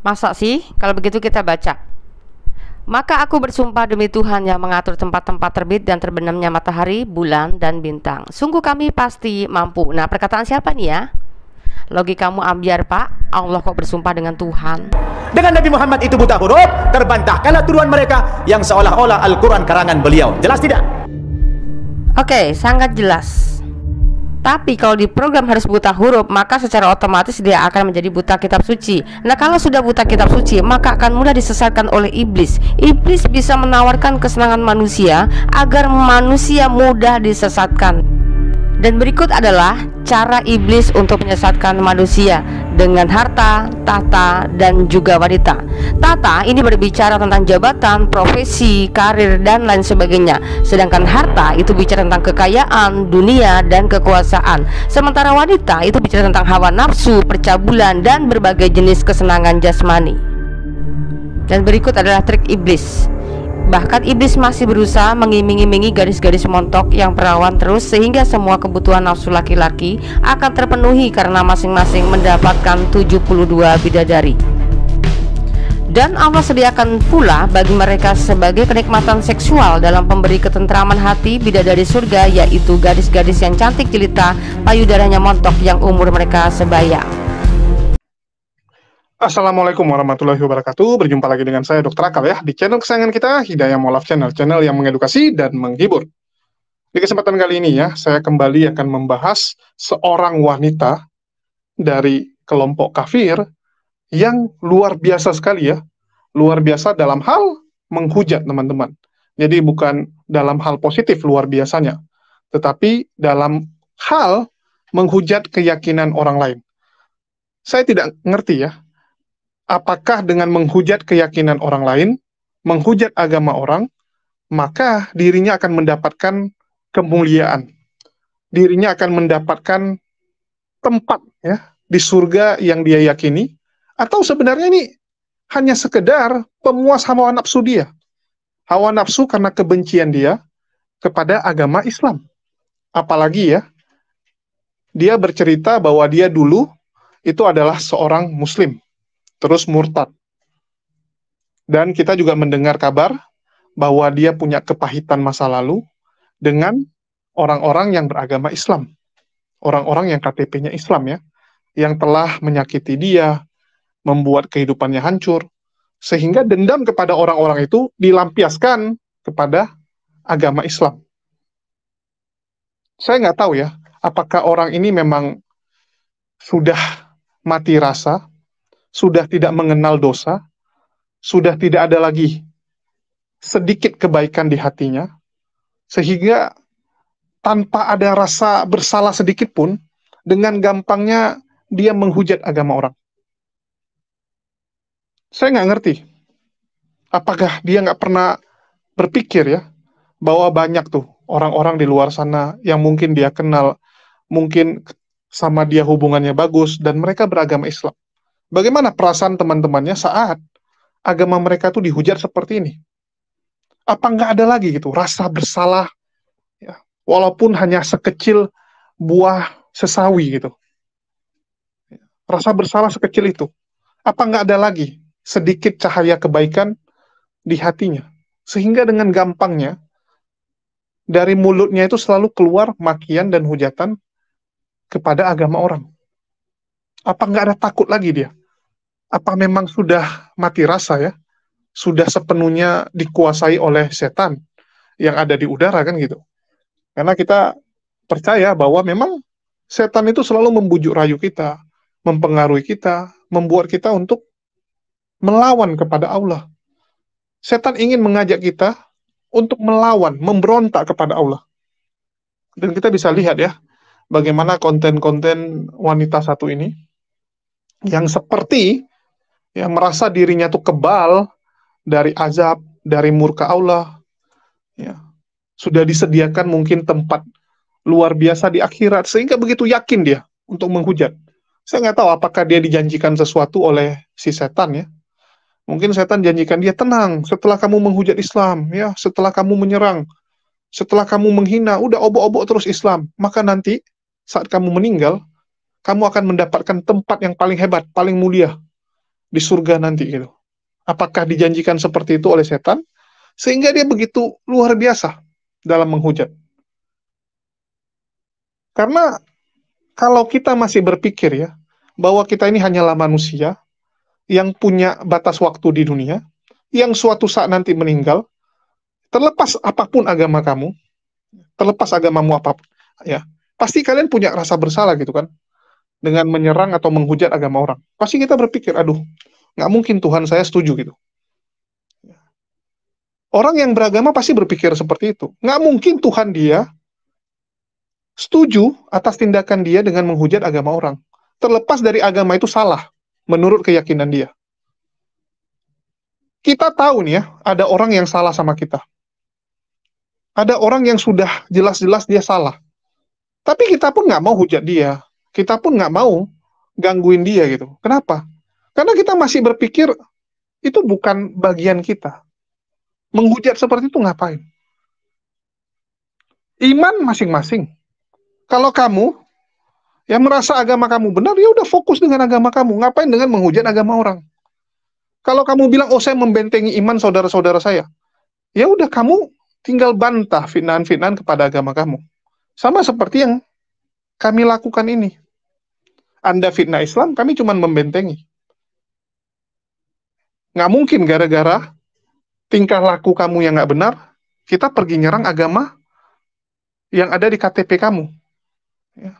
Masa sih? Kalau begitu kita baca. Maka aku bersumpah demi Tuhan yang mengatur tempat-tempat terbit dan terbenamnya matahari, bulan, dan bintang. Sungguh kami pasti mampu. Nah, perkataan siapa nih ya? Logi kamu ambiar, Pak. Allah kok bersumpah dengan Tuhan. Dengan Nabi Muhammad itu buta huruf, terbantahkanlah tuduhan mereka yang seolah-olah Al-Quran karangan beliau. Jelas tidak? Oke, okay, sangat jelas. Tapi kalau di program harus buta huruf, maka secara otomatis dia akan menjadi buta kitab suci. Nah, kalau sudah buta kitab suci, maka akan mudah disesatkan oleh iblis. Iblis bisa menawarkan kesenangan manusia agar manusia mudah disesatkan. Dan berikut adalah cara iblis untuk menyesatkan manusia dengan harta, tata, dan juga wanita. Tata ini berbicara tentang jabatan, profesi, karir, dan lain sebagainya. Sedangkan harta itu bicara tentang kekayaan, dunia, dan kekuasaan. Sementara wanita itu bicara tentang hawa nafsu, percabulan, dan berbagai jenis kesenangan jasmani. Dan berikut adalah trik iblis. Bahkan iblis masih berusaha mengiming-imingi gadis-gadis montok yang perawan terus sehingga semua kebutuhan nafsu laki-laki akan terpenuhi karena masing-masing mendapatkan 72 bidadari. Dan Allah sediakan pula bagi mereka sebagai kenikmatan seksual dalam pemberi ketentraman hati bidadari surga yaitu gadis-gadis yang cantik jelita payudaranya montok yang umur mereka sebaya. Assalamualaikum warahmatullahi wabarakatuh. Berjumpa lagi dengan saya Dr. Akal ya di channel kesayangan kita Hidayah Molaf Channel, channel yang mengedukasi dan menghibur. Di kesempatan kali ini ya, saya kembali akan membahas seorang wanita dari kelompok kafir yang luar biasa sekali ya. Luar biasa dalam hal menghujat teman-teman. Jadi bukan dalam hal positif luar biasanya, tetapi dalam hal menghujat keyakinan orang lain. Saya tidak ngerti ya, apakah dengan menghujat keyakinan orang lain, menghujat agama orang, maka dirinya akan mendapatkan kemuliaan. Dirinya akan mendapatkan tempat ya di surga yang dia yakini atau sebenarnya ini hanya sekedar pemuas hawa nafsu dia. Hawa nafsu karena kebencian dia kepada agama Islam. Apalagi ya dia bercerita bahwa dia dulu itu adalah seorang muslim terus murtad. Dan kita juga mendengar kabar bahwa dia punya kepahitan masa lalu dengan orang-orang yang beragama Islam. Orang-orang yang KTP-nya Islam ya, yang telah menyakiti dia, membuat kehidupannya hancur, sehingga dendam kepada orang-orang itu dilampiaskan kepada agama Islam. Saya nggak tahu ya, apakah orang ini memang sudah mati rasa sudah tidak mengenal dosa, sudah tidak ada lagi sedikit kebaikan di hatinya, sehingga tanpa ada rasa bersalah sedikit pun, dengan gampangnya dia menghujat agama orang. Saya nggak ngerti, apakah dia nggak pernah berpikir ya, bahwa banyak tuh orang-orang di luar sana yang mungkin dia kenal, mungkin sama dia hubungannya bagus, dan mereka beragama Islam. Bagaimana perasaan teman-temannya saat agama mereka itu dihujat seperti ini? Apa nggak ada lagi gitu rasa bersalah? Ya, walaupun hanya sekecil buah sesawi gitu. Rasa bersalah sekecil itu. Apa nggak ada lagi sedikit cahaya kebaikan di hatinya? Sehingga dengan gampangnya, dari mulutnya itu selalu keluar makian dan hujatan kepada agama orang. Apa nggak ada takut lagi dia? apa memang sudah mati rasa ya? Sudah sepenuhnya dikuasai oleh setan yang ada di udara kan gitu. Karena kita percaya bahwa memang setan itu selalu membujuk rayu kita, mempengaruhi kita, membuat kita untuk melawan kepada Allah. Setan ingin mengajak kita untuk melawan, memberontak kepada Allah. Dan kita bisa lihat ya, bagaimana konten-konten wanita satu ini yang seperti ya merasa dirinya tuh kebal dari azab, dari murka Allah. Ya. Sudah disediakan mungkin tempat luar biasa di akhirat sehingga begitu yakin dia untuk menghujat. Saya nggak tahu apakah dia dijanjikan sesuatu oleh si setan ya. Mungkin setan janjikan dia tenang setelah kamu menghujat Islam ya, setelah kamu menyerang, setelah kamu menghina, udah obok-obok terus Islam, maka nanti saat kamu meninggal kamu akan mendapatkan tempat yang paling hebat, paling mulia, di surga nanti gitu. Apakah dijanjikan seperti itu oleh setan? Sehingga dia begitu luar biasa dalam menghujat. Karena kalau kita masih berpikir ya, bahwa kita ini hanyalah manusia yang punya batas waktu di dunia, yang suatu saat nanti meninggal, terlepas apapun agama kamu, terlepas agamamu apapun, ya, pasti kalian punya rasa bersalah gitu kan dengan menyerang atau menghujat agama orang. Pasti kita berpikir, aduh, nggak mungkin Tuhan saya setuju gitu. Orang yang beragama pasti berpikir seperti itu. Nggak mungkin Tuhan dia setuju atas tindakan dia dengan menghujat agama orang. Terlepas dari agama itu salah, menurut keyakinan dia. Kita tahu nih ya, ada orang yang salah sama kita. Ada orang yang sudah jelas-jelas dia salah. Tapi kita pun nggak mau hujat dia, kita pun nggak mau gangguin dia gitu. Kenapa? Karena kita masih berpikir itu bukan bagian kita. Menghujat seperti itu ngapain? Iman masing-masing. Kalau kamu yang merasa agama kamu benar, ya udah fokus dengan agama kamu. Ngapain dengan menghujat agama orang? Kalau kamu bilang, oh saya membentengi iman saudara-saudara saya, ya udah kamu tinggal bantah fitnahan-fitnahan kepada agama kamu. Sama seperti yang kami lakukan ini. Anda fitnah Islam, kami cuma membentengi. Nggak mungkin gara-gara tingkah laku kamu yang nggak benar, kita pergi nyerang agama yang ada di KTP kamu. Ya.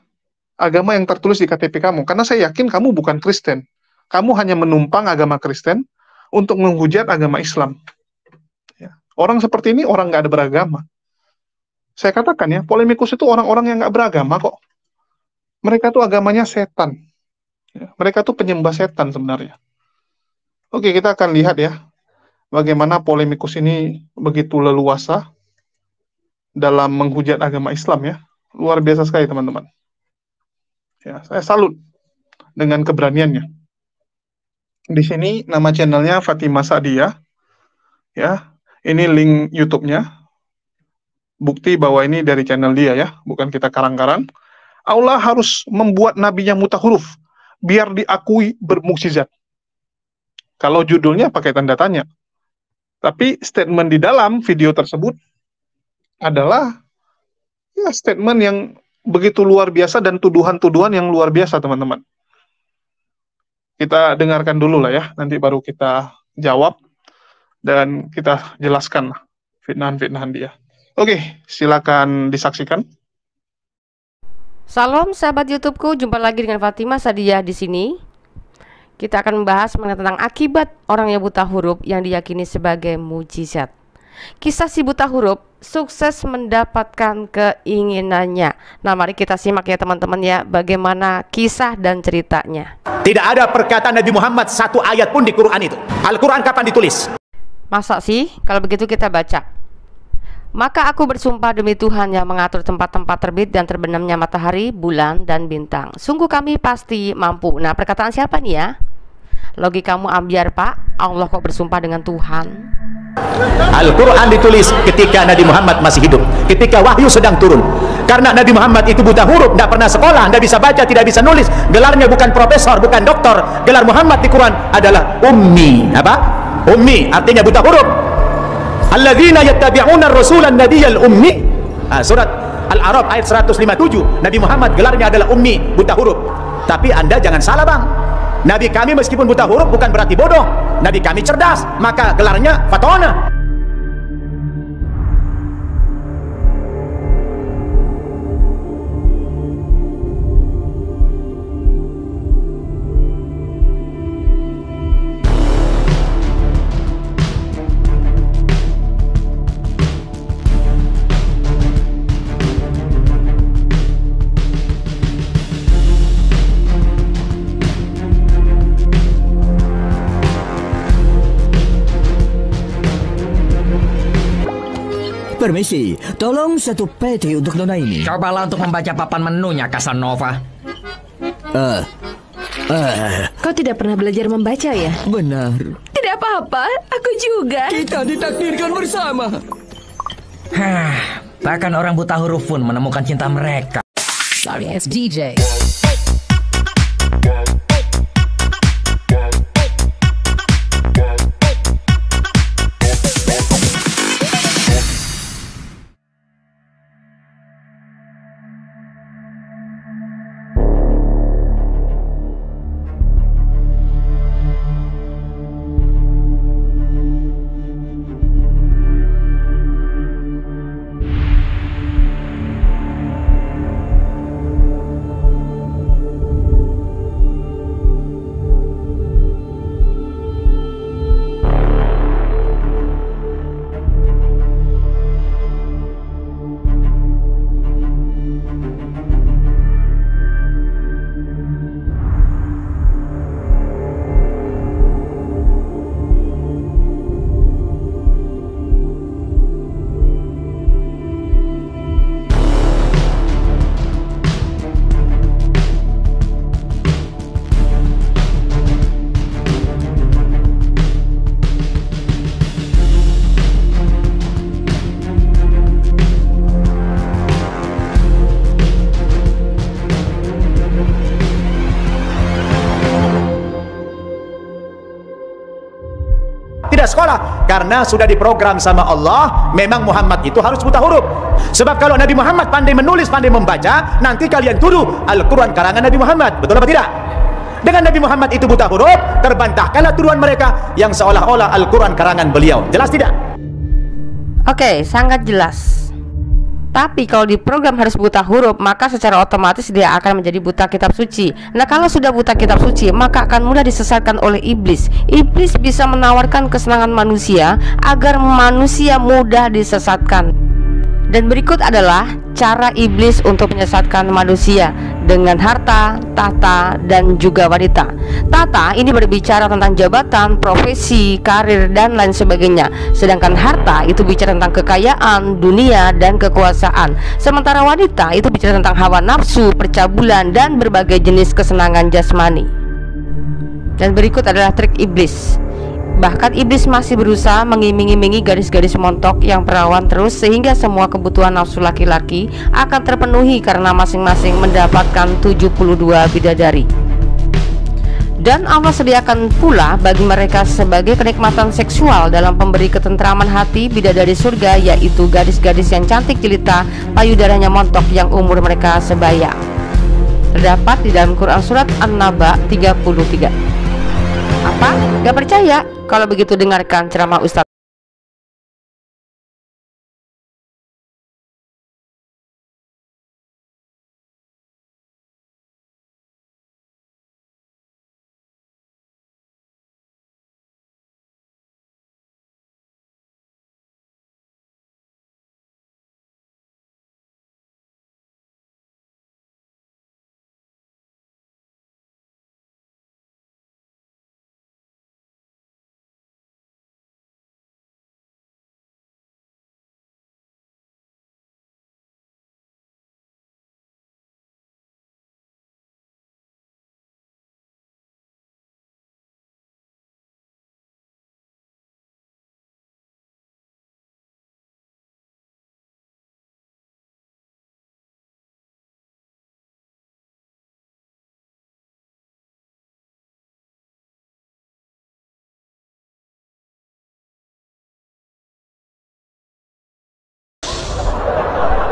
Agama yang tertulis di KTP kamu. Karena saya yakin kamu bukan Kristen. Kamu hanya menumpang agama Kristen untuk menghujat agama Islam. Ya. Orang seperti ini orang nggak ada beragama. Saya katakan ya, polemikus itu orang-orang yang nggak beragama kok mereka tuh agamanya setan. Ya, mereka tuh penyembah setan sebenarnya. Oke, kita akan lihat ya bagaimana polemikus ini begitu leluasa dalam menghujat agama Islam ya. Luar biasa sekali teman-teman. Ya, saya salut dengan keberaniannya. Di sini nama channelnya Fatimah Sadia. Ya, ini link YouTube-nya. Bukti bahwa ini dari channel dia ya, bukan kita karang-karang. Allah harus membuat nabinya muta huruf biar diakui bermukjizat. Kalau judulnya pakai tanda tanya. Tapi statement di dalam video tersebut adalah ya statement yang begitu luar biasa dan tuduhan-tuduhan yang luar biasa, teman-teman. Kita dengarkan dulu lah ya, nanti baru kita jawab dan kita jelaskan fitnah-fitnah dia. Oke, silakan disaksikan. Salam sahabat YouTubeku, jumpa lagi dengan Fatima Sadia di sini. Kita akan membahas mengenai tentang akibat orang yang buta huruf yang diyakini sebagai mujizat. Kisah si buta huruf sukses mendapatkan keinginannya. Nah, mari kita simak ya teman-teman ya bagaimana kisah dan ceritanya. Tidak ada perkataan Nabi Muhammad satu ayat pun di Quran itu. Al-Quran kapan ditulis? Masa sih? Kalau begitu kita baca. Maka aku bersumpah demi Tuhan yang mengatur tempat-tempat terbit dan terbenamnya matahari, bulan, dan bintang. Sungguh kami pasti mampu. Nah, perkataan siapa nih ya? Logikamu ambiar, Pak. Allah kok bersumpah dengan Tuhan. Al-Quran ditulis ketika Nabi Muhammad masih hidup ketika wahyu sedang turun karena Nabi Muhammad itu buta huruf tidak pernah sekolah, tidak bisa baca, tidak bisa nulis gelarnya bukan profesor, bukan doktor gelar Muhammad di Quran adalah ummi apa? ummi artinya buta huruf alladzina yattabi'una ar-rasulan nabiyal ummi ah, surat al-arab ayat 157 nabi Muhammad gelarnya adalah ummi buta huruf tapi anda jangan salah bang nabi kami meskipun buta huruf bukan berarti bodoh nabi kami cerdas maka gelarnya fatona Permisi, tolong satu peti untuk nona ini. Cobalah untuk membaca papan menunya, Casanova. Eh, uh, uh. Kau tidak pernah belajar membaca ya? Benar. Tidak apa-apa, aku juga. Kita ditakdirkan bersama. Hah, bahkan orang buta huruf pun menemukan cinta mereka. Sorry, DJ. karena sudah diprogram sama Allah memang Muhammad itu harus buta huruf sebab kalau Nabi Muhammad pandai menulis pandai membaca nanti kalian tuduh Al-Quran karangan Nabi Muhammad betul apa tidak? dengan Nabi Muhammad itu buta huruf terbantahkanlah tuduhan mereka yang seolah-olah Al-Quran karangan beliau jelas tidak? oke okay, sangat jelas tapi kalau di program harus buta huruf, maka secara otomatis dia akan menjadi buta kitab suci. Nah, kalau sudah buta kitab suci, maka akan mudah disesatkan oleh iblis. Iblis bisa menawarkan kesenangan manusia agar manusia mudah disesatkan. Dan berikut adalah cara iblis untuk menyesatkan manusia dengan harta, tahta, dan juga wanita. Tata ini berbicara tentang jabatan, profesi, karir, dan lain sebagainya. Sedangkan harta itu bicara tentang kekayaan, dunia, dan kekuasaan. Sementara wanita itu bicara tentang hawa nafsu, percabulan, dan berbagai jenis kesenangan jasmani. Dan berikut adalah trik iblis. Bahkan iblis masih berusaha mengiming-imingi gadis-gadis montok yang perawan terus sehingga semua kebutuhan nafsu laki-laki akan terpenuhi karena masing-masing mendapatkan 72 bidadari. Dan Allah sediakan pula bagi mereka sebagai kenikmatan seksual dalam pemberi ketentraman hati bidadari surga yaitu gadis-gadis yang cantik jelita payudaranya montok yang umur mereka sebaya. Terdapat di dalam Quran Surat An-Naba 33 Kenapa? Gak percaya? Kalau begitu dengarkan ceramah Ustadz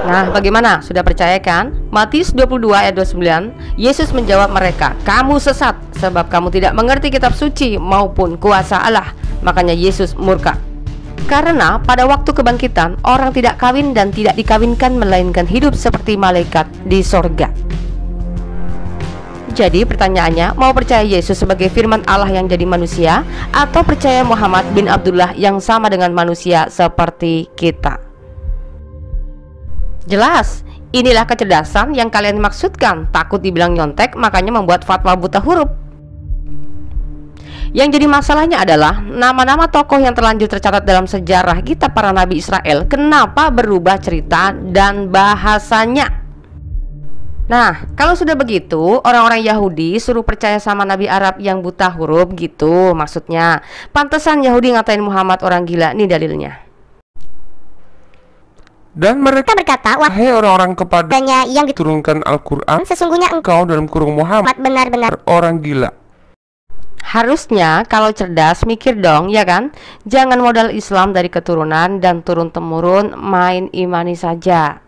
Nah, bagaimana? Sudah percaya kan? Matius 22 ayat 29, Yesus menjawab mereka, "Kamu sesat sebab kamu tidak mengerti kitab suci maupun kuasa Allah." Makanya Yesus murka. Karena pada waktu kebangkitan, orang tidak kawin dan tidak dikawinkan melainkan hidup seperti malaikat di sorga. Jadi pertanyaannya, mau percaya Yesus sebagai firman Allah yang jadi manusia atau percaya Muhammad bin Abdullah yang sama dengan manusia seperti kita? Jelas, inilah kecerdasan yang kalian maksudkan. Takut dibilang nyontek, makanya membuat fatwa buta huruf. Yang jadi masalahnya adalah nama-nama tokoh yang terlanjur tercatat dalam sejarah kita para nabi Israel kenapa berubah cerita dan bahasanya. Nah, kalau sudah begitu, orang-orang Yahudi suruh percaya sama Nabi Arab yang buta huruf gitu maksudnya. Pantesan Yahudi ngatain Muhammad orang gila, nih dalilnya. Dan mereka berkata, Wahai orang-orang kepadanya yang diturunkan Al-Quran, sesungguhnya engkau dalam kurung Muhammad benar-benar orang gila. Harusnya kalau cerdas mikir dong ya kan Jangan modal Islam dari keturunan dan turun-temurun main imani saja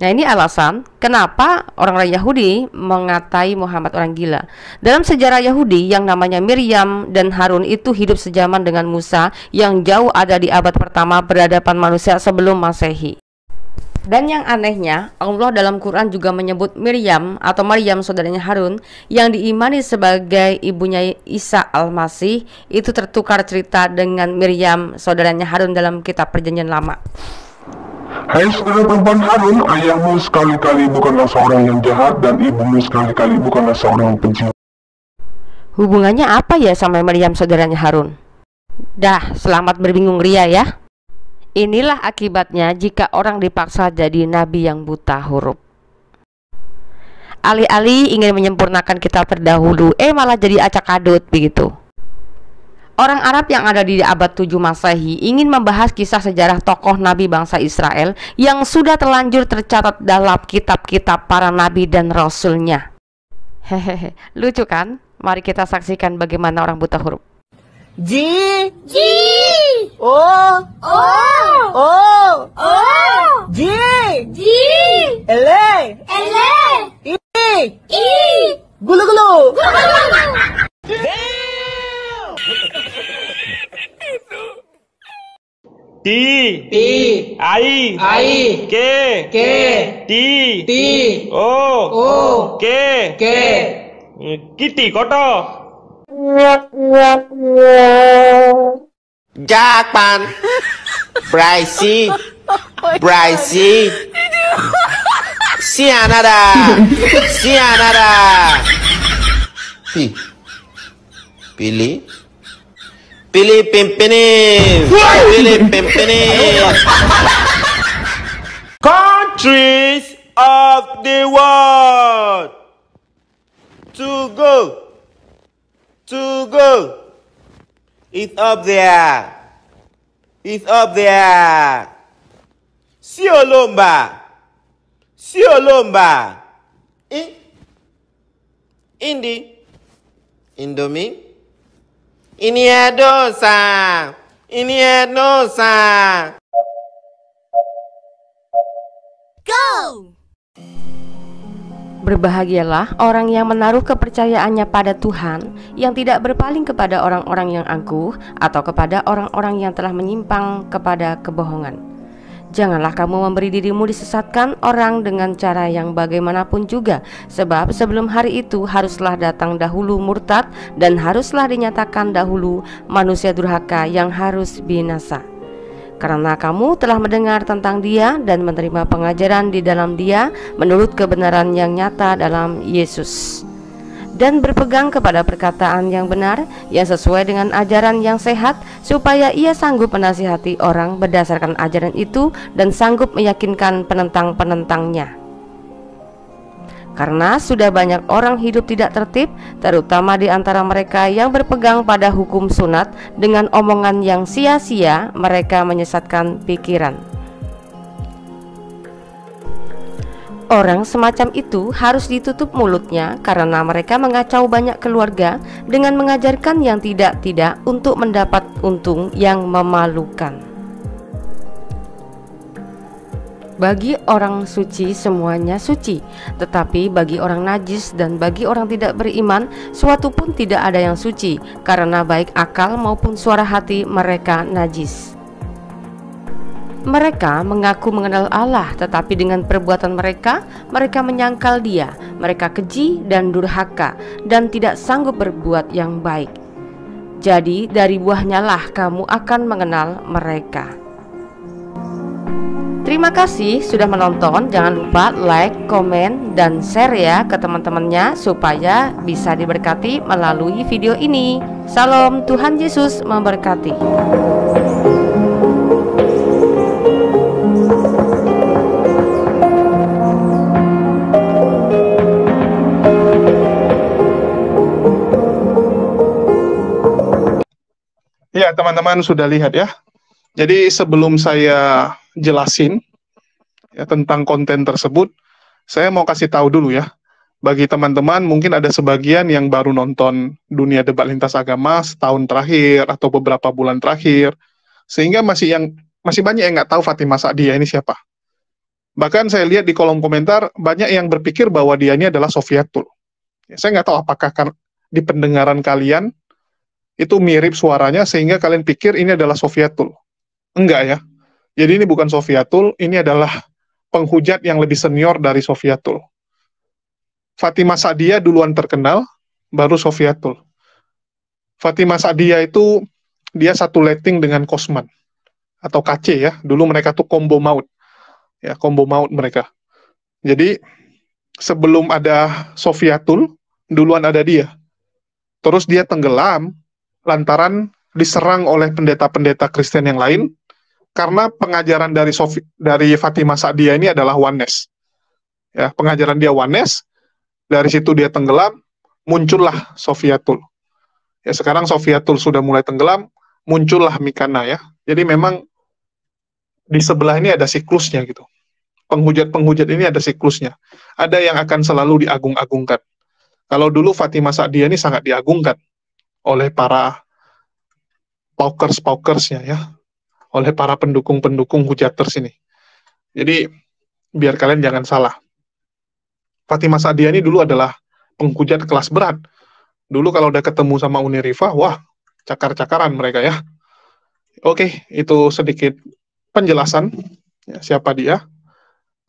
Nah ini alasan kenapa orang-orang Yahudi mengatai Muhammad orang gila. Dalam sejarah Yahudi yang namanya Miriam dan Harun itu hidup sejaman dengan Musa yang jauh ada di abad pertama berhadapan manusia sebelum masehi. Dan yang anehnya, Allah dalam Quran juga menyebut Miriam atau Maryam saudaranya Harun yang diimani sebagai ibunya Isa Al-Masih itu tertukar cerita dengan Miriam saudaranya Harun dalam kitab perjanjian lama. Hai saudara perempuan Harun, ayahmu sekali-kali bukanlah seorang yang jahat dan ibumu sekali-kali bukanlah seorang yang penjahat. Hubungannya apa ya sama Maryam saudaranya Harun? Dah, selamat berbingung ria ya. Inilah akibatnya jika orang dipaksa jadi nabi yang buta huruf. Alih-alih ingin menyempurnakan kitab terdahulu, eh malah jadi acak-adut begitu. Orang Arab yang ada di abad 7 Masehi ingin membahas kisah sejarah tokoh nabi bangsa Israel yang sudah terlanjur tercatat dalam kitab-kitab para nabi dan rasulnya. Hehehe, lucu kan? Mari kita saksikan bagaimana orang buta huruf. G G O O O O G G L L I I Gulu gulu. gulu, gulu. T T I I K K T T O O K K কিটি কট Japan ব্রাইসি ব্রাইসি সিয়ানারা সিয়ানারা পিলি Pili Pimpini! Pili Pimpini! Countries of the world! To go! To go! It's up there! It's up there! Sí Olomba! Sí Olomba! In Indi! Indomie! Ini ya dosa. Ini ya dosa. Go! Berbahagialah orang yang menaruh kepercayaannya pada Tuhan, yang tidak berpaling kepada orang-orang yang angkuh atau kepada orang-orang yang telah menyimpang kepada kebohongan. Janganlah kamu memberi dirimu disesatkan orang dengan cara yang bagaimanapun juga, sebab sebelum hari itu haruslah datang dahulu murtad dan haruslah dinyatakan dahulu manusia durhaka yang harus binasa. Karena kamu telah mendengar tentang Dia dan menerima pengajaran di dalam Dia menurut kebenaran yang nyata dalam Yesus dan berpegang kepada perkataan yang benar yang sesuai dengan ajaran yang sehat supaya ia sanggup menasihati orang berdasarkan ajaran itu dan sanggup meyakinkan penentang-penentangnya. Karena sudah banyak orang hidup tidak tertib, terutama di antara mereka yang berpegang pada hukum sunat dengan omongan yang sia-sia, mereka menyesatkan pikiran. Orang semacam itu harus ditutup mulutnya karena mereka mengacau banyak keluarga dengan mengajarkan yang tidak-tidak untuk mendapat untung yang memalukan. Bagi orang suci semuanya suci, tetapi bagi orang najis dan bagi orang tidak beriman, suatu pun tidak ada yang suci, karena baik akal maupun suara hati mereka najis. Mereka mengaku mengenal Allah, tetapi dengan perbuatan mereka, mereka menyangkal Dia. Mereka keji dan durhaka, dan tidak sanggup berbuat yang baik. Jadi, dari buahnya lah kamu akan mengenal mereka. Terima kasih sudah menonton. Jangan lupa like, komen, dan share ya ke teman-temannya supaya bisa diberkati melalui video ini. Salam, Tuhan Yesus memberkati. Ya, teman-teman sudah lihat ya. Jadi sebelum saya jelasin ya, tentang konten tersebut, saya mau kasih tahu dulu ya. Bagi teman-teman mungkin ada sebagian yang baru nonton dunia debat lintas agama setahun terakhir atau beberapa bulan terakhir, sehingga masih yang masih banyak yang nggak tahu Fatimah Sa'diyah ini siapa. Bahkan saya lihat di kolom komentar banyak yang berpikir bahwa dia ini adalah Sofiatul. Ya, saya nggak tahu apakah kan di pendengaran kalian itu mirip suaranya sehingga kalian pikir ini adalah Sofiatul. Enggak ya. Jadi ini bukan Sofiatul, ini adalah penghujat yang lebih senior dari Sofiatul. Fatimah Sadia duluan terkenal, baru Sofiatul. Fatimah Sadia itu dia satu letting dengan Kosman atau KC ya. Dulu mereka tuh combo maut. Ya, combo maut mereka. Jadi sebelum ada Sofiatul, duluan ada dia. Terus dia tenggelam, lantaran diserang oleh pendeta-pendeta Kristen yang lain karena pengajaran dari Sofi, dari Fatimah Sa'diyah ini adalah oneness. Ya, pengajaran dia oneness, dari situ dia tenggelam, muncullah Sofiatul. Ya, sekarang Sofiatul sudah mulai tenggelam, muncullah Mikana ya. Jadi memang di sebelah ini ada siklusnya gitu. Penghujat-penghujat ini ada siklusnya. Ada yang akan selalu diagung-agungkan. Kalau dulu Fatimah Sa'diyah ini sangat diagungkan oleh para pokers pokersnya ya, oleh para pendukung-pendukung hujaters ini. Jadi biar kalian jangan salah. Fatima Sadia ini dulu adalah penghujat kelas berat. Dulu kalau udah ketemu sama Uni Riva, wah cakar-cakaran mereka ya. Oke, itu sedikit penjelasan ya, siapa dia.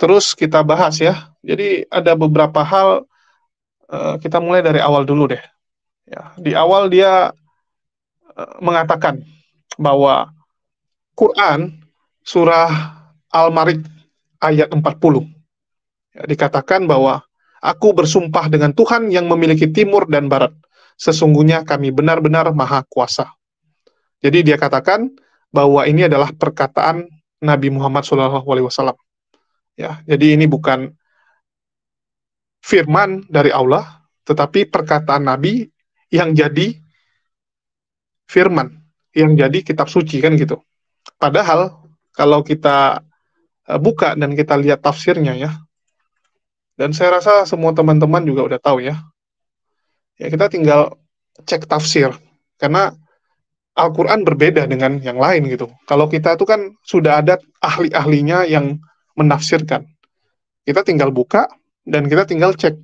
Terus kita bahas ya. Jadi ada beberapa hal eh, kita mulai dari awal dulu deh. Ya, di ya. awal dia uh, mengatakan bahwa Quran surah Al-Marik ayat 40 ya, dikatakan bahwa aku bersumpah dengan Tuhan yang memiliki timur dan barat. Sesungguhnya kami benar-benar maha kuasa. Jadi dia katakan bahwa ini adalah perkataan Nabi Muhammad SAW. Ya, jadi ini bukan firman dari Allah, tetapi perkataan Nabi yang jadi firman, yang jadi kitab suci kan gitu. Padahal kalau kita eh, buka dan kita lihat tafsirnya ya. Dan saya rasa semua teman-teman juga udah tahu ya. Ya kita tinggal cek tafsir karena Al-Qur'an berbeda dengan yang lain gitu. Kalau kita itu kan sudah ada ahli-ahlinya yang menafsirkan. Kita tinggal buka dan kita tinggal cek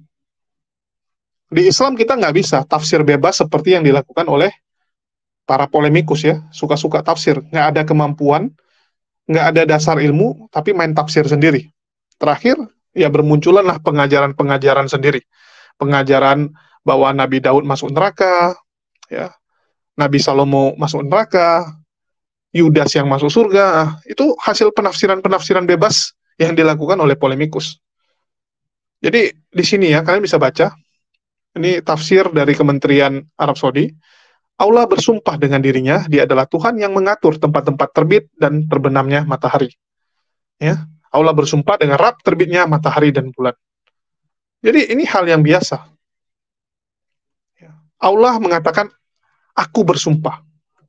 di Islam kita nggak bisa tafsir bebas seperti yang dilakukan oleh para polemikus ya, suka-suka tafsir, nggak ada kemampuan, nggak ada dasar ilmu, tapi main tafsir sendiri. Terakhir, ya bermunculanlah pengajaran-pengajaran sendiri, pengajaran bahwa Nabi Daud masuk neraka, ya Nabi Salomo masuk neraka, Yudas yang masuk surga, ah, itu hasil penafsiran-penafsiran bebas yang dilakukan oleh polemikus. Jadi di sini ya kalian bisa baca ini tafsir dari Kementerian Arab Saudi. Allah bersumpah dengan dirinya, dia adalah Tuhan yang mengatur tempat-tempat terbit dan terbenamnya matahari. Ya, Allah bersumpah dengan rap terbitnya matahari dan bulan. Jadi ini hal yang biasa. Ya, Allah mengatakan, aku bersumpah.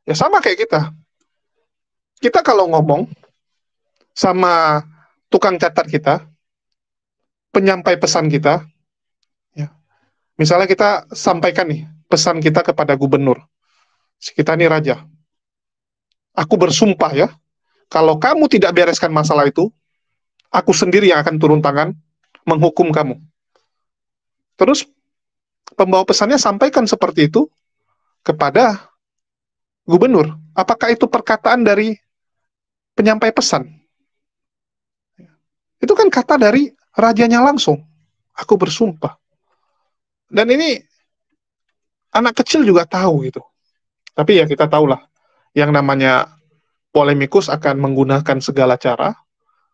Ya sama kayak kita. Kita kalau ngomong sama tukang catat kita, penyampai pesan kita, Misalnya kita sampaikan nih pesan kita kepada gubernur. Kita nih raja. Aku bersumpah ya, kalau kamu tidak bereskan masalah itu, aku sendiri yang akan turun tangan menghukum kamu. Terus pembawa pesannya sampaikan seperti itu kepada gubernur. Apakah itu perkataan dari penyampai pesan? Itu kan kata dari rajanya langsung. Aku bersumpah dan ini anak kecil juga tahu gitu tapi ya kita tahu lah, yang namanya polemikus akan menggunakan segala cara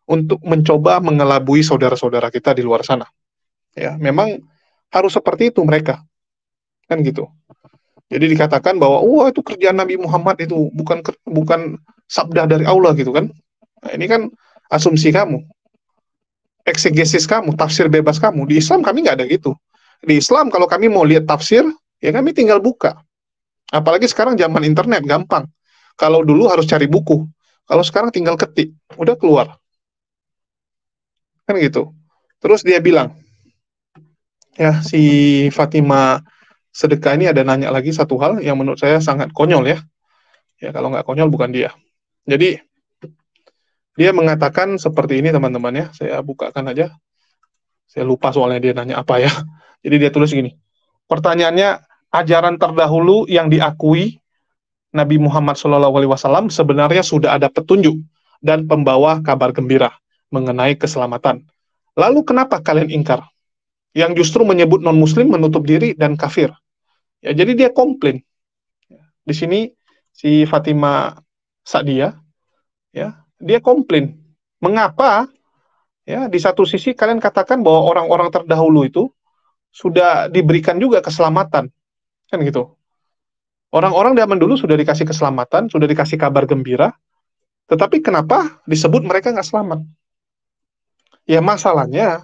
untuk mencoba mengelabui saudara-saudara kita di luar sana ya memang harus seperti itu mereka kan gitu jadi dikatakan bahwa wah oh, itu kerjaan Nabi Muhammad itu bukan bukan sabda dari Allah gitu kan. Nah, ini kan asumsi kamu. Eksegesis kamu, tafsir bebas kamu. Di Islam kami nggak ada gitu. Di Islam kalau kami mau lihat tafsir, ya kami tinggal buka. Apalagi sekarang zaman internet gampang. Kalau dulu harus cari buku, kalau sekarang tinggal ketik, udah keluar. Kan gitu. Terus dia bilang, ya si Fatima sedekah ini ada nanya lagi satu hal yang menurut saya sangat konyol ya. Ya kalau nggak konyol bukan dia. Jadi dia mengatakan seperti ini teman-teman ya. Saya bukakan aja. Saya lupa soalnya dia nanya apa ya. Jadi dia tulis gini. Pertanyaannya, ajaran terdahulu yang diakui Nabi Muhammad SAW sebenarnya sudah ada petunjuk dan pembawa kabar gembira mengenai keselamatan. Lalu kenapa kalian ingkar? Yang justru menyebut non-muslim menutup diri dan kafir. Ya, jadi dia komplain. Ya, di sini si Fatima Sadia, ya, dia komplain. Mengapa ya di satu sisi kalian katakan bahwa orang-orang terdahulu itu sudah diberikan juga keselamatan kan gitu orang-orang zaman dulu sudah dikasih keselamatan sudah dikasih kabar gembira tetapi kenapa disebut mereka nggak selamat ya masalahnya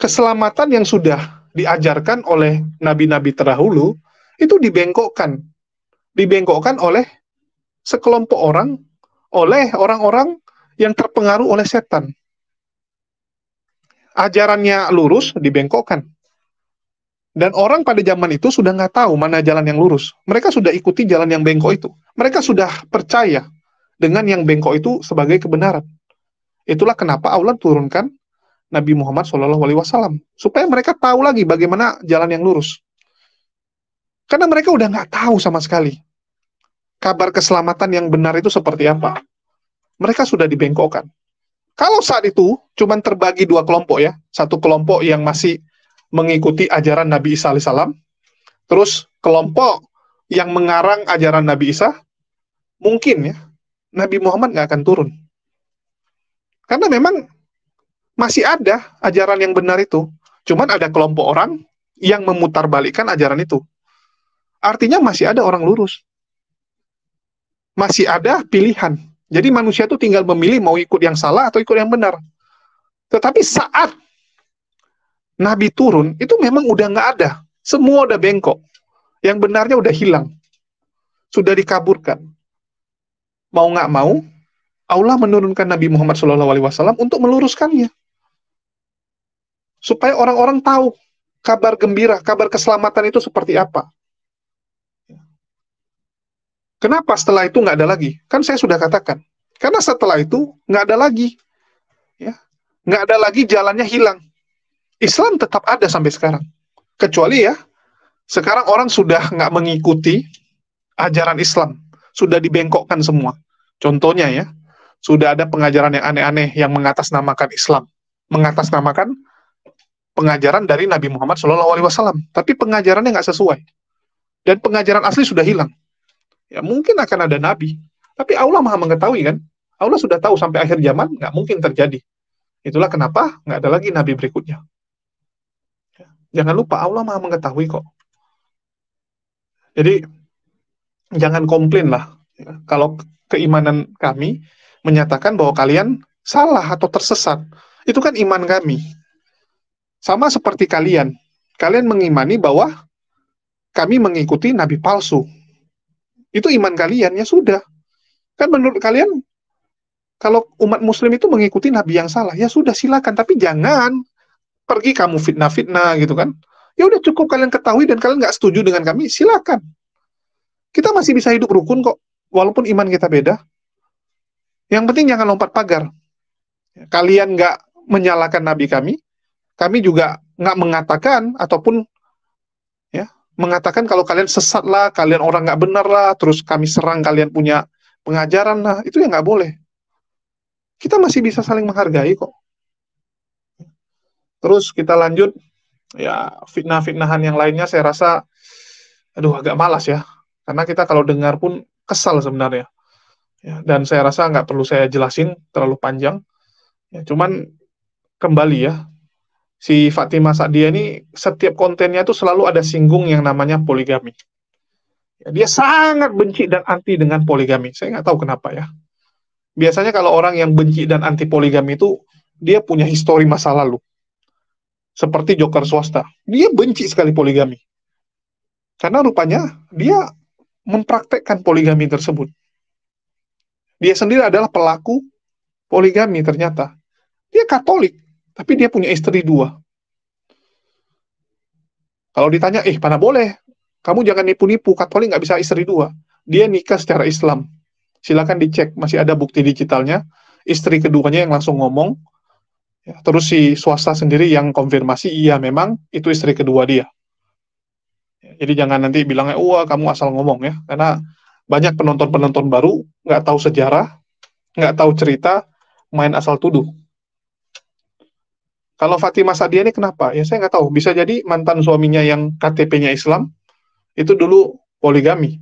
keselamatan yang sudah diajarkan oleh nabi-nabi terdahulu itu dibengkokkan dibengkokkan oleh sekelompok orang oleh orang-orang yang terpengaruh oleh setan ajarannya lurus dibengkokkan. Dan orang pada zaman itu sudah nggak tahu mana jalan yang lurus. Mereka sudah ikuti jalan yang bengkok itu. Mereka sudah percaya dengan yang bengkok itu sebagai kebenaran. Itulah kenapa Allah turunkan Nabi Muhammad saw supaya mereka tahu lagi bagaimana jalan yang lurus. Karena mereka udah nggak tahu sama sekali kabar keselamatan yang benar itu seperti apa. Mereka sudah dibengkokkan. Kalau saat itu cuman terbagi dua kelompok ya, satu kelompok yang masih mengikuti ajaran Nabi Isa alaihissalam, terus kelompok yang mengarang ajaran Nabi Isa, mungkin ya Nabi Muhammad nggak akan turun, karena memang masih ada ajaran yang benar itu, cuman ada kelompok orang yang memutarbalikkan ajaran itu. Artinya masih ada orang lurus, masih ada pilihan jadi manusia itu tinggal memilih mau ikut yang salah atau ikut yang benar. Tetapi saat Nabi turun, itu memang udah nggak ada. Semua udah bengkok. Yang benarnya udah hilang. Sudah dikaburkan. Mau nggak mau, Allah menurunkan Nabi Muhammad SAW untuk meluruskannya. Supaya orang-orang tahu kabar gembira, kabar keselamatan itu seperti apa. Kenapa setelah itu nggak ada lagi? Kan saya sudah katakan. Karena setelah itu nggak ada lagi. Ya, nggak ada lagi jalannya hilang. Islam tetap ada sampai sekarang. Kecuali ya, sekarang orang sudah nggak mengikuti ajaran Islam. Sudah dibengkokkan semua. Contohnya ya, sudah ada pengajaran yang aneh-aneh yang mengatasnamakan Islam. Mengatasnamakan pengajaran dari Nabi Muhammad SAW. Tapi pengajarannya nggak sesuai. Dan pengajaran asli sudah hilang ya mungkin akan ada nabi. Tapi Allah maha mengetahui kan. Allah sudah tahu sampai akhir zaman nggak mungkin terjadi. Itulah kenapa nggak ada lagi nabi berikutnya. Jangan lupa Allah maha mengetahui kok. Jadi jangan komplain lah kalau keimanan kami menyatakan bahwa kalian salah atau tersesat. Itu kan iman kami. Sama seperti kalian. Kalian mengimani bahwa kami mengikuti nabi palsu itu iman kalian ya sudah. Kan menurut kalian kalau umat muslim itu mengikuti nabi yang salah ya sudah silakan tapi jangan pergi kamu fitnah-fitnah gitu kan. Ya udah cukup kalian ketahui dan kalian nggak setuju dengan kami silakan. Kita masih bisa hidup rukun kok walaupun iman kita beda. Yang penting jangan lompat pagar. Kalian nggak menyalahkan nabi kami, kami juga nggak mengatakan ataupun mengatakan kalau kalian sesat lah, kalian orang nggak benar lah, terus kami serang kalian punya pengajaran lah, itu ya nggak boleh. Kita masih bisa saling menghargai kok. Terus kita lanjut, ya fitnah-fitnahan yang lainnya saya rasa, aduh agak malas ya, karena kita kalau dengar pun kesal sebenarnya. Ya, dan saya rasa nggak perlu saya jelasin terlalu panjang. Ya, cuman kembali ya, si Fatima Sadia ini setiap kontennya tuh selalu ada singgung yang namanya poligami. Ya, dia sangat benci dan anti dengan poligami. Saya nggak tahu kenapa ya. Biasanya kalau orang yang benci dan anti poligami itu dia punya histori masa lalu. Seperti joker swasta. Dia benci sekali poligami. Karena rupanya dia mempraktekkan poligami tersebut. Dia sendiri adalah pelaku poligami ternyata. Dia Katolik, tapi dia punya istri hmm. dua. Kalau ditanya, eh mana boleh? Kamu jangan nipu-nipu, Katolik nggak bisa istri dua. Dia nikah secara Islam. Silahkan dicek, masih ada bukti digitalnya. Istri keduanya yang langsung ngomong, ya, terus si swasta sendiri yang konfirmasi, iya memang itu istri kedua dia. Ya, jadi jangan nanti bilangnya, wah kamu asal ngomong ya, karena banyak penonton-penonton baru nggak tahu sejarah, nggak tahu cerita, main asal tuduh. Kalau hmm. Fatimah Sadia ini kenapa? Ya saya nggak tahu. Bisa jadi mantan suaminya yang KTP-nya Islam itu dulu poligami.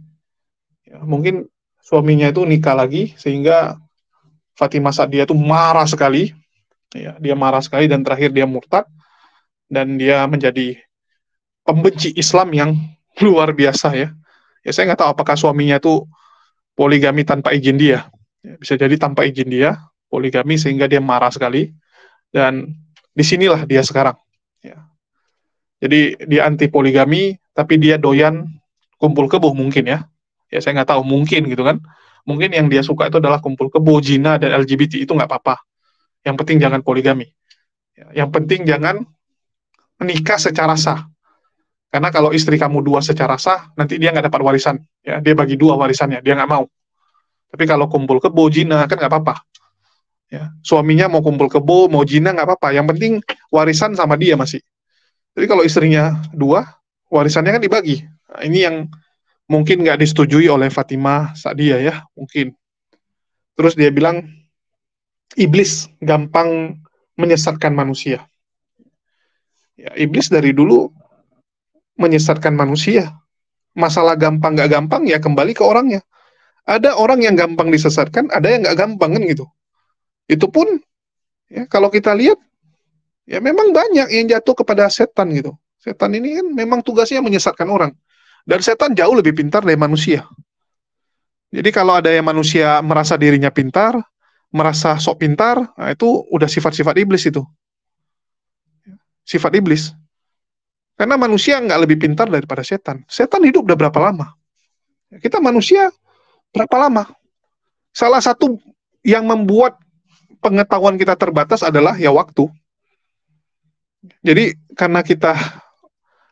Ya, mungkin suaminya itu nikah lagi sehingga Fatimah Sadia itu marah sekali. Ya, dia marah sekali dan terakhir dia murtad dan dia menjadi pembenci Islam yang luar biasa ya. Ya saya nggak tahu apakah suaminya itu poligami tanpa izin dia. Ya, bisa jadi tanpa izin dia poligami sehingga dia marah sekali dan di sinilah dia sekarang. Ya. Jadi dia anti poligami, tapi dia doyan kumpul kebo mungkin ya. Ya saya nggak tahu mungkin gitu kan. Mungkin yang dia suka itu adalah kumpul kebo, jina dan LGBT itu nggak apa-apa. Yang penting jangan poligami. Ya. Yang penting jangan menikah secara sah. Karena kalau istri kamu dua secara sah, nanti dia nggak dapat warisan. Ya, dia bagi dua warisannya, dia nggak mau. Tapi kalau kumpul kebo, jina, kan nggak apa-apa ya suaminya mau kumpul kebo mau jina nggak apa-apa yang penting warisan sama dia masih jadi kalau istrinya dua warisannya kan dibagi nah, ini yang mungkin nggak disetujui oleh Fatimah saat dia ya mungkin terus dia bilang iblis gampang menyesatkan manusia ya, iblis dari dulu menyesatkan manusia masalah gampang nggak gampang ya kembali ke orangnya ada orang yang gampang disesatkan ada yang nggak gampang kan gitu itu pun ya kalau kita lihat ya memang banyak yang jatuh kepada setan gitu. Setan ini kan memang tugasnya menyesatkan orang. Dan setan jauh lebih pintar dari manusia. Jadi kalau ada yang manusia merasa dirinya pintar, merasa sok pintar, nah itu udah sifat-sifat iblis itu. Sifat iblis. Karena manusia nggak lebih pintar daripada setan. Setan hidup udah berapa lama? Kita manusia berapa lama? Salah satu yang membuat pengetahuan kita terbatas adalah ya waktu. Jadi karena kita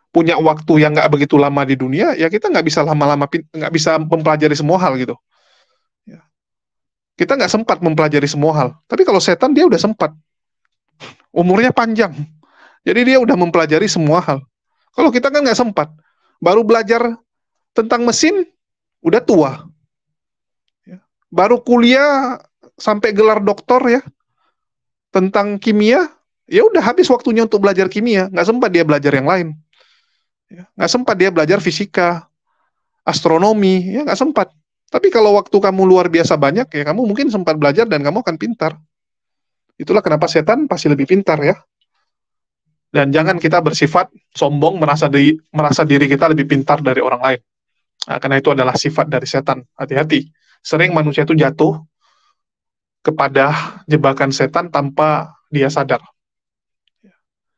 punya waktu yang nggak begitu lama di dunia, ya kita nggak bisa lama-lama nggak bisa mempelajari semua hal gitu. Ya. Kita nggak sempat mempelajari semua hal. Tapi kalau setan dia udah sempat. Umurnya panjang. Jadi dia udah mempelajari semua hal. Kalau kita kan nggak sempat. Baru belajar tentang mesin, udah tua. Ya. Baru kuliah sampai gelar doktor ya tentang kimia, ya udah habis waktunya untuk belajar kimia, nggak sempat dia belajar yang lain, ya, nggak sempat dia belajar fisika, astronomi, ya nggak sempat. Tapi kalau waktu kamu luar biasa banyak ya kamu mungkin sempat belajar dan kamu akan pintar. Itulah kenapa setan pasti lebih pintar ya. Dan jangan kita bersifat sombong merasa di merasa diri kita lebih pintar dari orang lain. Nah, karena itu adalah sifat dari setan. Hati-hati. Sering manusia itu jatuh kepada jebakan setan tanpa dia sadar.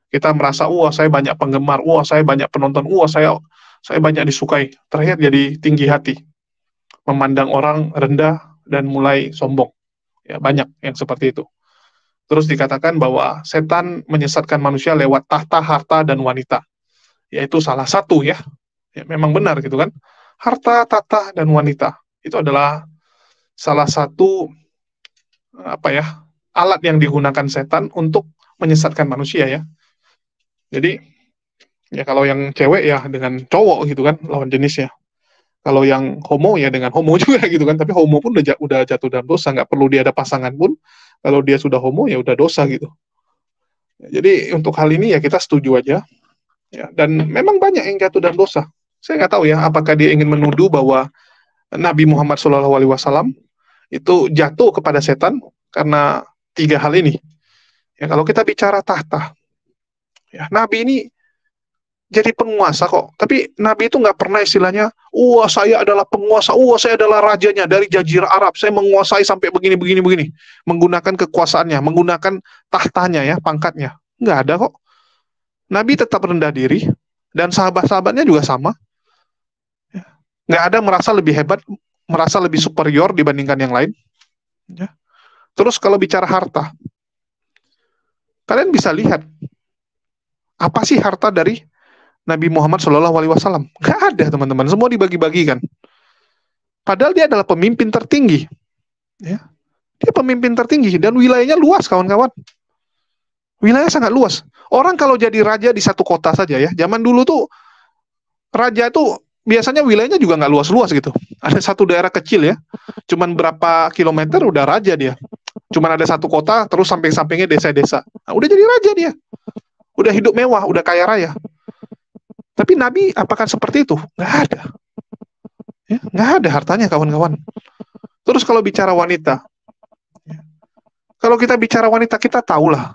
Kita merasa, wah saya banyak penggemar, wah saya banyak penonton, wah saya saya banyak disukai. Terakhir jadi tinggi hati, memandang orang rendah dan mulai sombong. Ya, banyak yang seperti itu. Terus dikatakan bahwa setan menyesatkan manusia lewat tahta, harta, dan wanita. Yaitu salah satu ya. ya memang benar gitu kan. Harta, tahta, dan wanita. Itu adalah salah satu apa ya alat yang digunakan setan untuk menyesatkan manusia ya. Jadi ya kalau yang cewek ya dengan cowok gitu kan lawan jenis ya Kalau yang homo ya dengan homo juga gitu kan. Tapi homo pun udah, udah jatuh dalam dosa, nggak perlu dia ada pasangan pun. Kalau dia sudah homo ya udah dosa gitu. Jadi untuk hal ini ya kita setuju aja. Ya, dan memang banyak yang jatuh dalam dosa. Saya nggak tahu ya apakah dia ingin menuduh bahwa Nabi Muhammad SAW itu jatuh kepada setan karena tiga hal ini. Ya, kalau kita bicara tahta, ya, Nabi ini jadi penguasa kok. Tapi Nabi itu nggak pernah istilahnya, wah saya adalah penguasa, wah saya adalah rajanya dari Jazirah Arab, saya menguasai sampai begini, begini, begini. Menggunakan kekuasaannya, menggunakan tahtanya ya, pangkatnya. Nggak ada kok. Nabi tetap rendah diri, dan sahabat-sahabatnya juga sama. Ya, nggak ada merasa lebih hebat merasa lebih superior dibandingkan yang lain. Ya. Terus kalau bicara harta, kalian bisa lihat apa sih harta dari Nabi Muhammad Shallallahu Alaihi Wasallam? Gak ada teman-teman, semua dibagi-bagikan. Padahal dia adalah pemimpin tertinggi. Ya. Dia pemimpin tertinggi dan wilayahnya luas kawan-kawan. Wilayah sangat luas. Orang kalau jadi raja di satu kota saja ya, zaman dulu tuh raja tuh biasanya wilayahnya juga nggak luas-luas gitu. Ada satu daerah kecil ya, cuman berapa kilometer udah raja dia. Cuman ada satu kota, terus samping-sampingnya desa-desa. Nah, udah jadi raja dia. Udah hidup mewah, udah kaya raya. Tapi Nabi apakah seperti itu? Nggak ada. Ya, nggak ada hartanya kawan-kawan. Terus kalau bicara wanita, ya. kalau kita bicara wanita kita tahulah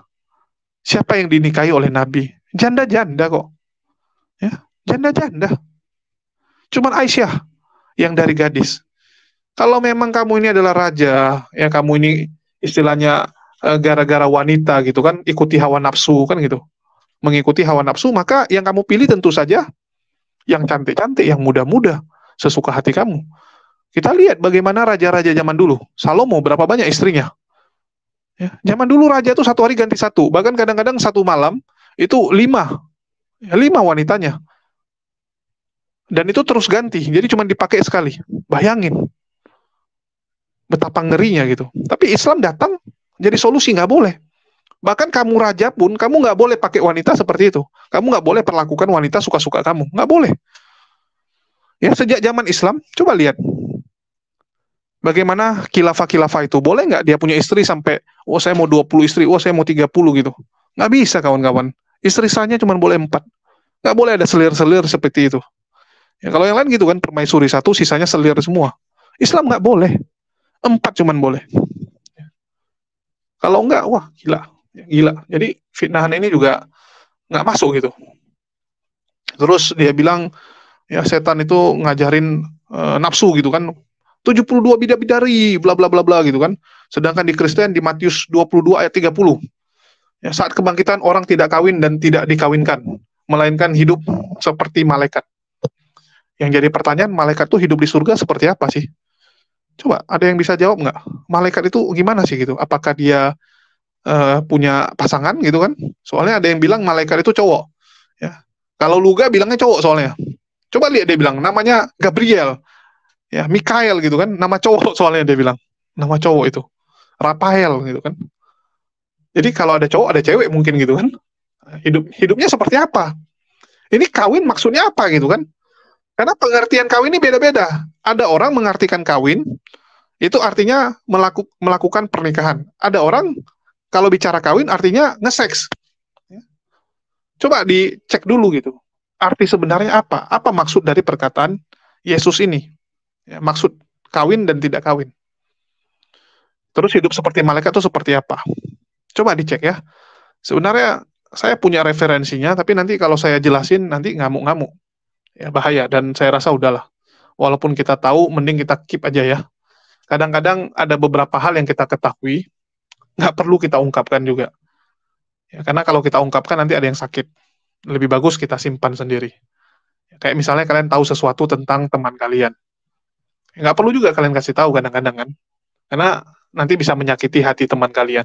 siapa yang dinikahi oleh Nabi. Janda-janda kok. Ya, janda-janda Cuman Aisyah yang dari gadis. Kalau memang kamu ini adalah raja, ya kamu ini istilahnya eh, gara-gara wanita gitu kan, ikuti hawa nafsu kan gitu. Mengikuti hawa nafsu, maka yang kamu pilih tentu saja yang cantik-cantik, yang muda-muda, sesuka hati kamu. Kita lihat bagaimana raja-raja zaman dulu. Salomo berapa banyak istrinya? Ya, zaman dulu raja itu satu hari ganti satu, bahkan kadang-kadang satu malam itu lima, ya, lima wanitanya. Dan itu terus ganti, jadi cuma dipakai sekali. Bayangin betapa ngerinya gitu. Tapi Islam datang jadi solusi nggak boleh. Bahkan kamu raja pun kamu nggak boleh pakai wanita seperti itu. Kamu nggak boleh perlakukan wanita suka-suka kamu, nggak boleh. Ya sejak zaman Islam, coba lihat bagaimana kilafah-kilafah itu. Boleh nggak dia punya istri sampai, oh saya mau 20 istri, oh saya mau 30 gitu. Nggak bisa kawan-kawan. Istri sahnya cuma boleh empat. Nggak boleh ada selir-selir seperti itu. Ya, kalau yang lain gitu kan, permaisuri satu, sisanya selir semua. Islam nggak boleh. Empat cuman boleh. Ya. Kalau enggak, wah gila. Ya, gila. Jadi fitnahan ini juga nggak masuk gitu. Terus dia bilang, ya setan itu ngajarin e, nafsu gitu kan. 72 bidari bla bla bla bla gitu kan. Sedangkan di Kristen di Matius 22 ayat 30. Ya, saat kebangkitan orang tidak kawin dan tidak dikawinkan, melainkan hidup seperti malaikat yang jadi pertanyaan malaikat tuh hidup di surga seperti apa sih? Coba ada yang bisa jawab nggak? Malaikat itu gimana sih gitu? Apakah dia uh, punya pasangan gitu kan? Soalnya ada yang bilang malaikat itu cowok. Ya. Kalau Luga bilangnya cowok soalnya. Coba lihat dia bilang namanya Gabriel. Ya, Mikael gitu kan. Nama cowok soalnya dia bilang. Nama cowok itu. Rafael gitu kan. Jadi kalau ada cowok ada cewek mungkin gitu kan. Hidup hidupnya seperti apa? Ini kawin maksudnya apa gitu kan? Karena pengertian kawin ini beda-beda. Ada orang mengartikan kawin itu artinya melaku, melakukan pernikahan. Ada orang kalau bicara kawin artinya ngeseks. Ya. Coba dicek dulu gitu. Arti sebenarnya apa? Apa maksud dari perkataan Yesus ini? Ya, maksud kawin dan tidak kawin. Terus hidup seperti malaikat itu seperti apa? Coba dicek ya. Sebenarnya saya punya referensinya, tapi nanti kalau saya jelasin nanti ngamuk-ngamuk ya bahaya dan saya rasa udahlah walaupun kita tahu mending kita keep aja ya kadang-kadang ada beberapa hal yang kita ketahui nggak perlu kita ungkapkan juga ya, karena kalau kita ungkapkan nanti ada yang sakit lebih bagus kita simpan sendiri ya, kayak misalnya kalian tahu sesuatu tentang teman kalian ya, nggak perlu juga kalian kasih tahu kadang-kadang kan karena nanti bisa menyakiti hati teman kalian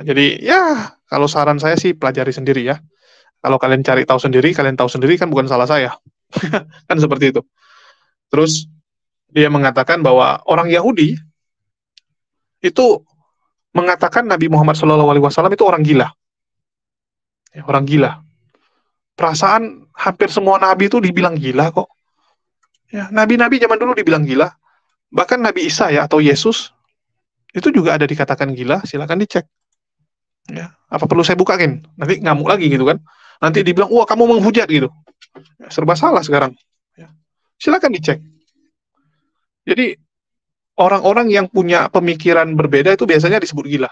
jadi ya kalau saran saya sih pelajari sendiri ya kalau kalian cari tahu sendiri, kalian tahu sendiri kan bukan salah saya. kan seperti itu. Terus dia mengatakan bahwa orang Yahudi itu mengatakan Nabi Muhammad SAW itu orang gila. Ya, orang gila. Perasaan hampir semua nabi itu dibilang gila kok. Ya, nabi-nabi zaman dulu dibilang gila. Bahkan Nabi Isa ya atau Yesus itu juga ada dikatakan gila, silakan dicek. Ya, apa perlu saya bukain? Nanti ngamuk lagi gitu kan. Nanti dibilang, wah kamu menghujat gitu. serba hmm. salah sekarang. Silahkan ya. Silakan dicek. Jadi orang-orang yang punya pemikiran berbeda itu biasanya disebut gila.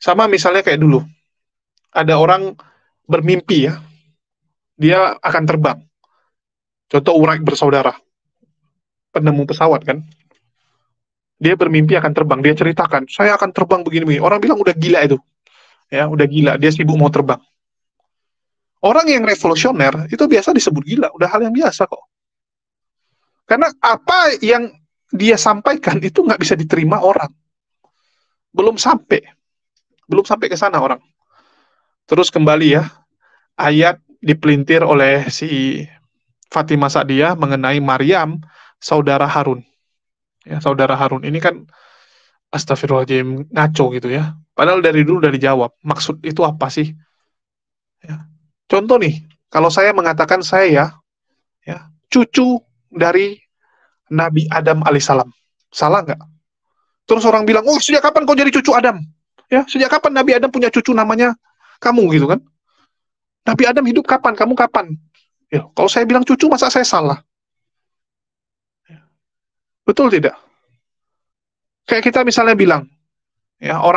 Sama misalnya kayak dulu, ada orang bermimpi ya, dia akan terbang. Contoh urak bersaudara, penemu pesawat kan, dia bermimpi akan terbang. Dia ceritakan, saya akan terbang begini-begini. Orang bilang udah gila itu, ya udah gila. Dia sibuk mau terbang. Orang yang revolusioner itu biasa disebut gila, udah hal yang biasa kok. Karena apa yang dia sampaikan itu nggak bisa diterima orang. Belum sampai. Belum sampai ke sana orang. Terus kembali ya, ayat dipelintir oleh si Fatimah Sadia mengenai Maryam, saudara Harun. Ya, saudara Harun ini kan astagfirullahaladzim ngaco gitu ya. Padahal dari dulu udah dijawab, maksud itu apa sih? Contoh nih, kalau saya mengatakan saya ya, ya cucu dari Nabi Adam alaihissalam, salah nggak? Terus orang bilang, oh sejak kapan kau jadi cucu Adam? Ya sejak kapan Nabi Adam punya cucu namanya kamu gitu kan? Nabi Adam hidup kapan? Kamu kapan? Ya, kalau saya bilang cucu, masa saya salah? Ya. Betul tidak? Kayak kita misalnya bilang, ya orang